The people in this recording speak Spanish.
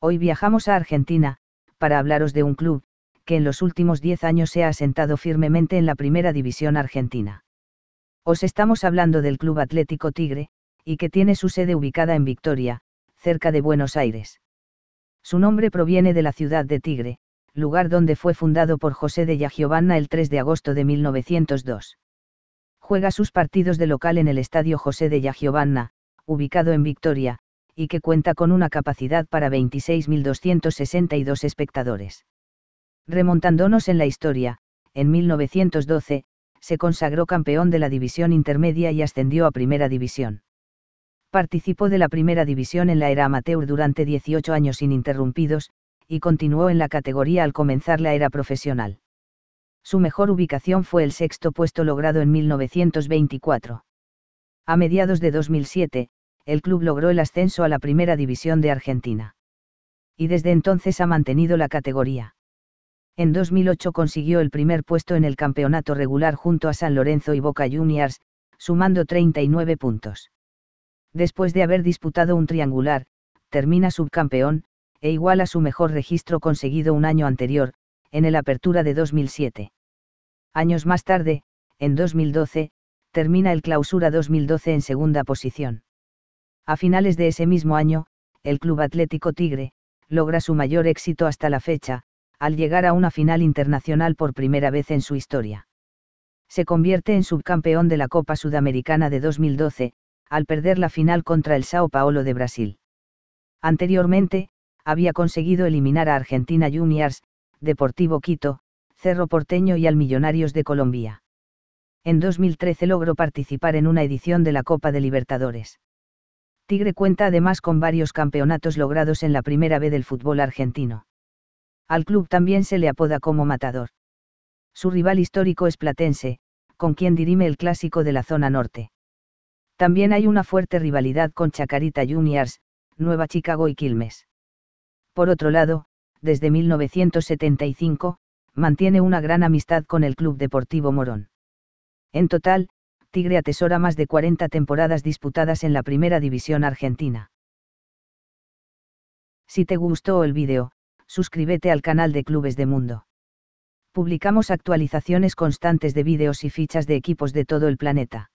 Hoy viajamos a Argentina, para hablaros de un club, que en los últimos 10 años se ha asentado firmemente en la primera división argentina. Os estamos hablando del Club Atlético Tigre, y que tiene su sede ubicada en Victoria, cerca de Buenos Aires. Su nombre proviene de la ciudad de Tigre, lugar donde fue fundado por José de Yagiovanna el 3 de agosto de 1902. Juega sus partidos de local en el Estadio José de Yagiovanna, ubicado en Victoria, y que cuenta con una capacidad para 26.262 espectadores. Remontándonos en la historia, en 1912, se consagró campeón de la división intermedia y ascendió a primera división participó de la primera división en la era amateur durante 18 años ininterrumpidos, y continuó en la categoría al comenzar la era profesional. Su mejor ubicación fue el sexto puesto logrado en 1924. A mediados de 2007, el club logró el ascenso a la primera división de Argentina. Y desde entonces ha mantenido la categoría. En 2008 consiguió el primer puesto en el campeonato regular junto a San Lorenzo y Boca Juniors, sumando 39 puntos después de haber disputado un triangular, termina subcampeón, e igual a su mejor registro conseguido un año anterior, en el Apertura de 2007. Años más tarde, en 2012, termina el Clausura 2012 en segunda posición. A finales de ese mismo año, el Club Atlético Tigre, logra su mayor éxito hasta la fecha, al llegar a una final internacional por primera vez en su historia. Se convierte en subcampeón de la Copa Sudamericana de 2012, al perder la final contra el Sao Paulo de Brasil. Anteriormente, había conseguido eliminar a Argentina Juniors, Deportivo Quito, Cerro Porteño y al Millonarios de Colombia. En 2013 logró participar en una edición de la Copa de Libertadores. Tigre cuenta además con varios campeonatos logrados en la primera B del fútbol argentino. Al club también se le apoda como matador. Su rival histórico es Platense, con quien dirime el clásico de la zona norte. También hay una fuerte rivalidad con Chacarita Juniors, Nueva Chicago y Quilmes. Por otro lado, desde 1975, mantiene una gran amistad con el Club Deportivo Morón. En total, Tigre atesora más de 40 temporadas disputadas en la Primera División Argentina. Si te gustó el vídeo, suscríbete al canal de Clubes de Mundo. Publicamos actualizaciones constantes de vídeos y fichas de equipos de todo el planeta.